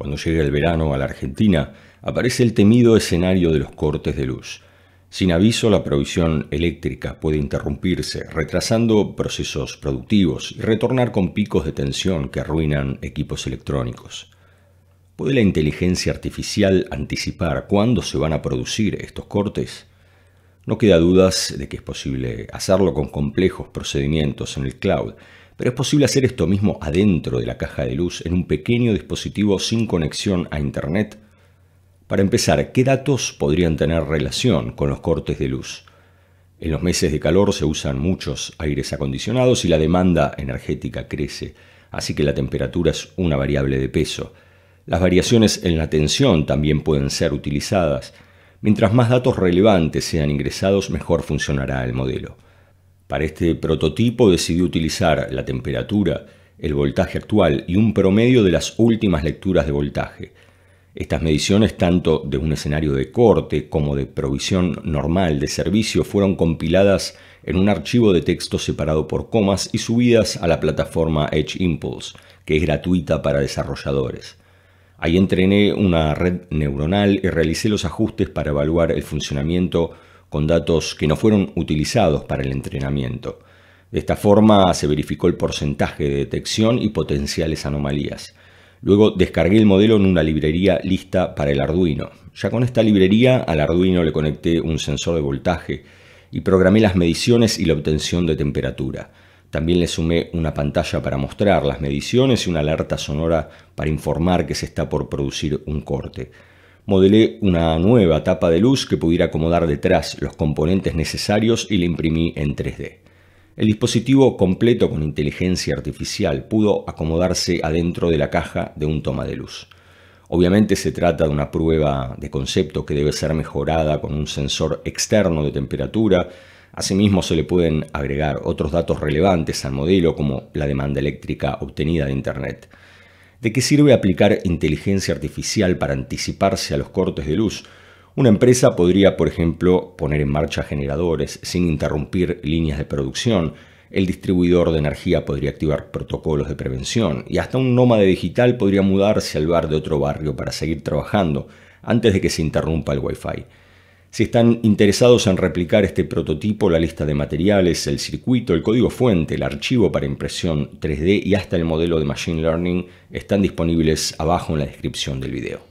Cuando llega el verano a la Argentina, aparece el temido escenario de los cortes de luz. Sin aviso, la provisión eléctrica puede interrumpirse, retrasando procesos productivos y retornar con picos de tensión que arruinan equipos electrónicos. ¿Puede la inteligencia artificial anticipar cuándo se van a producir estos cortes? No queda dudas de que es posible hacerlo con complejos procedimientos en el cloud, pero es posible hacer esto mismo adentro de la caja de luz en un pequeño dispositivo sin conexión a Internet. Para empezar, ¿qué datos podrían tener relación con los cortes de luz? En los meses de calor se usan muchos aires acondicionados y la demanda energética crece, así que la temperatura es una variable de peso. Las variaciones en la tensión también pueden ser utilizadas. Mientras más datos relevantes sean ingresados, mejor funcionará el modelo. Para este prototipo decidí utilizar la temperatura, el voltaje actual y un promedio de las últimas lecturas de voltaje. Estas mediciones, tanto de un escenario de corte como de provisión normal de servicio, fueron compiladas en un archivo de texto separado por comas y subidas a la plataforma Edge Impulse, que es gratuita para desarrolladores. Ahí entrené una red neuronal y realicé los ajustes para evaluar el funcionamiento con datos que no fueron utilizados para el entrenamiento. De esta forma se verificó el porcentaje de detección y potenciales anomalías. Luego descargué el modelo en una librería lista para el Arduino. Ya con esta librería al Arduino le conecté un sensor de voltaje y programé las mediciones y la obtención de temperatura. También le sumé una pantalla para mostrar las mediciones y una alerta sonora para informar que se está por producir un corte modelé una nueva tapa de luz que pudiera acomodar detrás los componentes necesarios y la imprimí en 3D. El dispositivo completo con inteligencia artificial pudo acomodarse adentro de la caja de un toma de luz. Obviamente se trata de una prueba de concepto que debe ser mejorada con un sensor externo de temperatura. Asimismo se le pueden agregar otros datos relevantes al modelo como la demanda eléctrica obtenida de Internet. ¿De qué sirve aplicar inteligencia artificial para anticiparse a los cortes de luz? Una empresa podría, por ejemplo, poner en marcha generadores sin interrumpir líneas de producción, el distribuidor de energía podría activar protocolos de prevención y hasta un nómade digital podría mudarse al bar de otro barrio para seguir trabajando antes de que se interrumpa el Wi-Fi. Si están interesados en replicar este prototipo, la lista de materiales, el circuito, el código fuente, el archivo para impresión 3D y hasta el modelo de Machine Learning están disponibles abajo en la descripción del video.